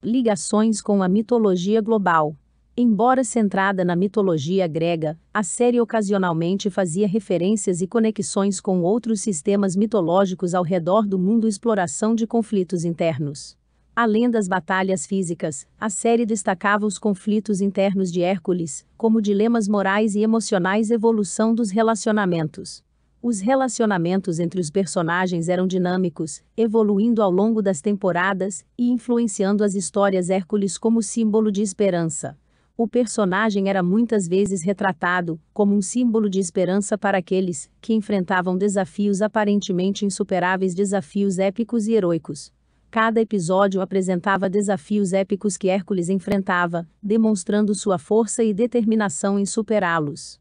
Ligações com a mitologia global. Embora centrada na mitologia grega, a série ocasionalmente fazia referências e conexões com outros sistemas mitológicos ao redor do mundo exploração de conflitos internos. Além das batalhas físicas, a série destacava os conflitos internos de Hércules, como dilemas morais e emocionais evolução dos relacionamentos. Os relacionamentos entre os personagens eram dinâmicos, evoluindo ao longo das temporadas e influenciando as histórias Hércules como símbolo de esperança. O personagem era muitas vezes retratado como um símbolo de esperança para aqueles que enfrentavam desafios aparentemente insuperáveis, desafios épicos e heróicos. Cada episódio apresentava desafios épicos que Hércules enfrentava, demonstrando sua força e determinação em superá-los.